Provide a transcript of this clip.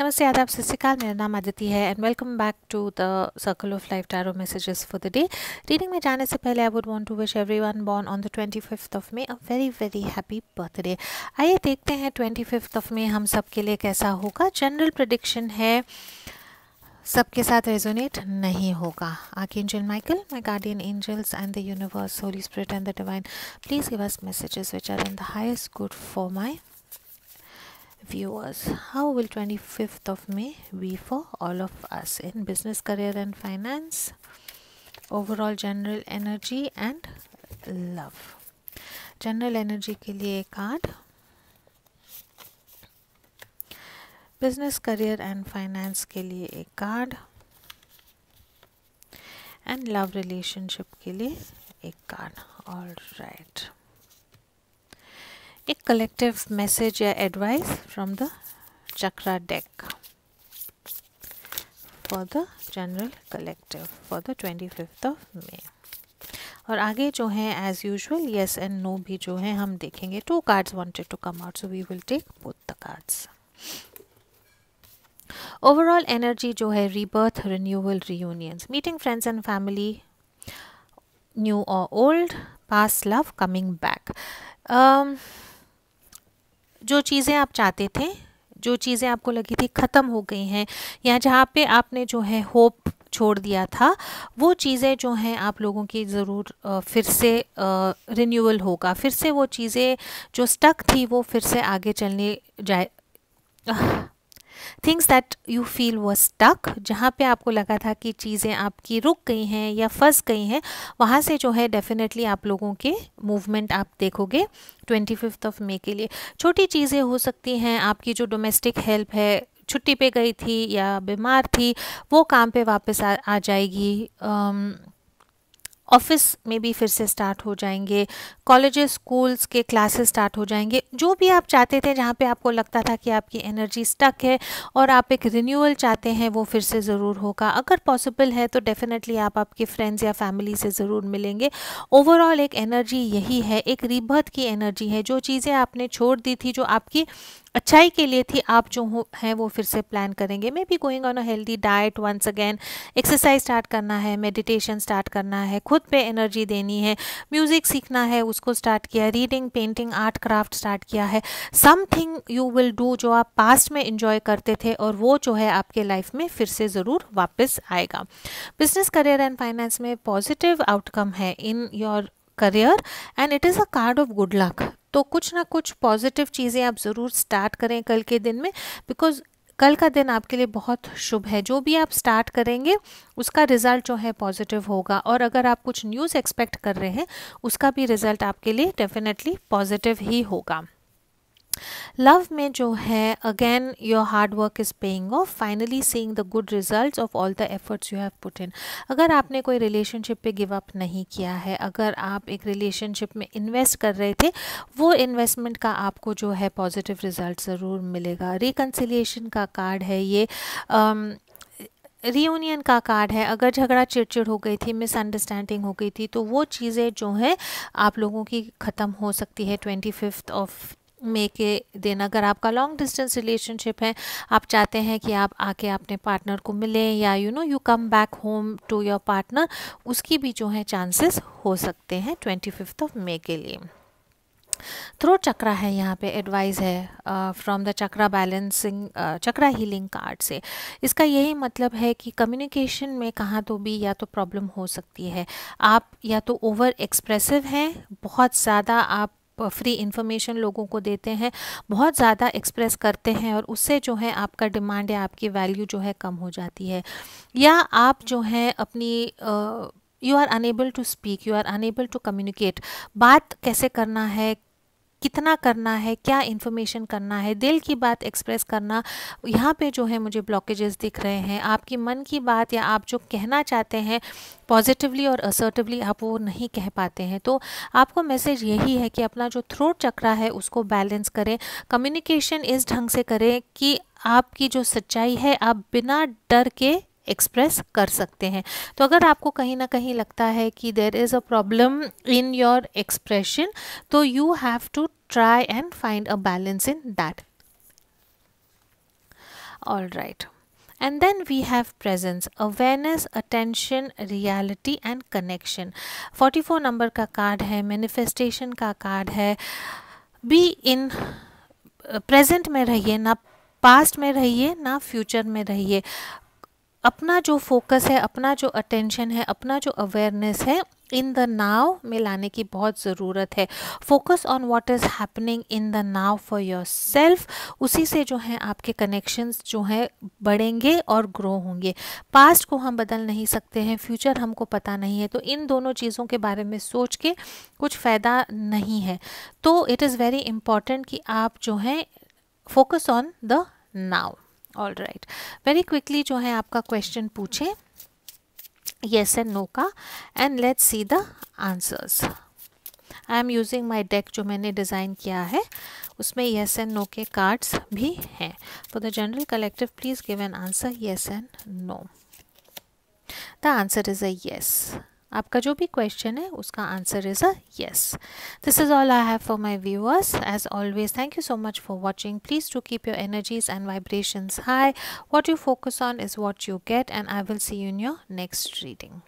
नमस्ते आदाब सत श्रीकाल मेरा नाम आदिति है and welcome back to the circle of life tarot messages for the day reading में जाने से पहले I would want to wish everyone born on the twenty fifth of May a very very happy birthday आइए देखते हैं twenty fifth of मे हम सब के लिए कैसा होगा जनरल प्रडिक्शन है सबके साथ रेजोनेट नहीं होगा आके angel Michael my guardian angels and the universe holy spirit and the divine please give us messages which are in the highest good for my viewers how will 25th of may be for all of us in business career and finance overall general energy and love general energy ke liye एक card business career and finance के लिए एक card and love relationship के लिए एक card all right. a collective message or advice from the chakra deck for the general collective for the 25th of May. और आगे जो है as usual yes and no भी जो है हम देखेंगे two cards wanted to come out so we will take both the cards overall energy जो है rebirth renewal reunions meeting friends and family new और old past love coming back जो चीज़ें आप चाहते थे जो चीज़ें आपको लगी थी ख़त्म हो गई हैं या जहाँ पे आपने जो है होप छोड़ दिया था वो चीज़ें जो हैं आप लोगों की ज़रूर फिर से रिन्यूअल होगा फिर से वो चीज़ें जो स्टक थी वो फिर से आगे चलने जाए थिंग्स दैट यू फील वो स्टक जहाँ पे आपको लगा था कि चीज़ें आपकी रुक गई हैं या फंस गई हैं वहाँ से जो है डेफिनेटली आप लोगों के मूवमेंट आप देखोगे ट्वेंटी फिफ्थ ऑफ मे के लिए छोटी चीज़ें हो सकती हैं आपकी जो डोमेस्टिक हेल्प है छुट्टी पे गई थी या बीमार थी वो काम पे वापस आ, आ जाएगी um, ऑफिस में भी फिर से स्टार्ट हो जाएंगे कॉलेज स्कूल्स के क्लासेस स्टार्ट हो जाएंगे जो भी आप चाहते थे जहाँ पे आपको लगता था कि आपकी एनर्जी स्टक है और आप एक रिन्यूअल चाहते हैं वो फिर से ज़रूर होगा अगर पॉसिबल है तो डेफिनेटली आप आपके फ्रेंड्स या फैमिली से ज़रूर मिलेंगे ओवरऑल एक एनर्जी यही है एक रिबर्थ की एनर्जी है जो चीज़ें आपने छोड़ दी थी जो आपकी अच्छाई के लिए थी आप जो हैं वो फिर से प्लान करेंगे may be going on a healthy diet once again exercise start करना है मेडिटेशन स्टार्ट करना है खुद पे एनर्जी देनी है म्यूज़िक सीखना है उसको स्टार्ट किया reading painting art craft start किया है समथिंग यू विल डू जो आप पास्ट में इंजॉय करते थे और वो जो है आपके लाइफ में फिर से ज़रूर वापस आएगा बिजनेस करियर एंड फाइनेंस में पॉजिटिव आउटकम है in your career and it is a card of good luck तो कुछ ना कुछ पॉजिटिव चीज़ें आप ज़रूर स्टार्ट करें कल के दिन में बिकॉज कल का दिन आपके लिए बहुत शुभ है जो भी आप स्टार्ट करेंगे उसका रिज़ल्ट जो है पॉजिटिव होगा और अगर आप कुछ न्यूज़ एक्सपेक्ट कर रहे हैं उसका भी रिज़ल्ट आपके लिए डेफिनेटली पॉजिटिव ही होगा लव में जो है again your hard work is paying off finally seeing the good results of all the efforts you have put in अगर आपने कोई रिलेशनशिप पे गिव अप नहीं किया है अगर आप एक रिलेशनशिप में इन्वेस्ट कर रहे थे वो इन्वेस्टमेंट का आपको जो है पॉजिटिव रिजल्ट ज़रूर मिलेगा रिकन्सिलियेशन का कार्ड है ये um, रीयूनियन का कार्ड है अगर झगड़ा चिड़चिड़ हो गई थी मिसअंडरस्टैंडिंग हो गई थी तो वो चीज़ें जो हैं आप लोगों की ख़त्म हो सकती है ट्वेंटी फिफ्थ ऑफ में के देना अगर आपका लॉन्ग डिस्टेंस रिलेशनशिप है आप चाहते हैं कि आप आके अपने पार्टनर को मिलें या you know you come back home to your partner उसकी भी जो है चांसेस हो सकते हैं ट्वेंटी फिफ्थ ऑफ मे के लिए थ्रो चक्रा है यहाँ पे एडवाइस है from the chakra balancing chakra healing card से इसका यही मतलब है कि कम्युनिकेशन में कहाँ तो भी या तो प्रॉब्लम हो सकती है आप या तो ओवर एक्सप्रेसिव हैं बहुत ज़्यादा आप फ्री इन्फॉर्मेशन लोगों को देते हैं बहुत ज़्यादा एक्सप्रेस करते हैं और उससे जो है आपका डिमांड या आपकी वैल्यू जो है कम हो जाती है या आप जो हैं अपनी you are unable to speak you are unable to communicate बात कैसे करना है कितना करना है क्या इन्फॉर्मेशन करना है दिल की बात एक्सप्रेस करना यहाँ पे जो है मुझे ब्लॉकेजेस दिख रहे हैं आपकी मन की बात या आप जो कहना चाहते हैं पॉजिटिवली और असर्टिवली आप वो नहीं कह पाते हैं तो आपको मैसेज यही है कि अपना जो थ्रोट चक्रा है उसको बैलेंस करें कम्युनिकेशन इस ढंग से करें कि आपकी जो सच्चाई है आप बिना डर के एक्सप्रेस कर सकते हैं तो अगर आपको कहीं ना कहीं लगता है कि there is a problem in your expression तो you have to try and find a balance in that all right and then we have presence awareness attention reality and connection 44 number ka card hai manifestation ka card hai be in uh, present में रहिए ना past में रहिए ना future में रहिए अपना जो फोकस है अपना जो अटेंशन है अपना जो अवेयरनेस है इन द नाव में लाने की बहुत ज़रूरत है focus on what is happening in the now for yourself उसी से जो है आपके कनेक्शंस जो हैं बढ़ेंगे और ग्रो होंगे पास्ट को हम बदल नहीं सकते हैं फ्यूचर हमको पता नहीं है तो इन दोनों चीज़ों के बारे में सोच के कुछ फ़ायदा नहीं है तो इट इज़ वेरी इम्पॉर्टेंट कि आप जो हैं focus on the now all right very quickly जो है आपका क्वेश्चन पूछे येस एंड नो का and let's see the answers I am using my deck जो मैंने डिज़ाइन किया है उसमें येस एंड नो के कार्ड्स भी हैं for the general collective please give an answer yes and no the answer is us आपका जो भी क्वेश्चन है उसका answer is a yes this is all I have for my viewers as always thank you so much for watching please to keep your energies and vibrations high what you focus on is what you get and I will see you in your next reading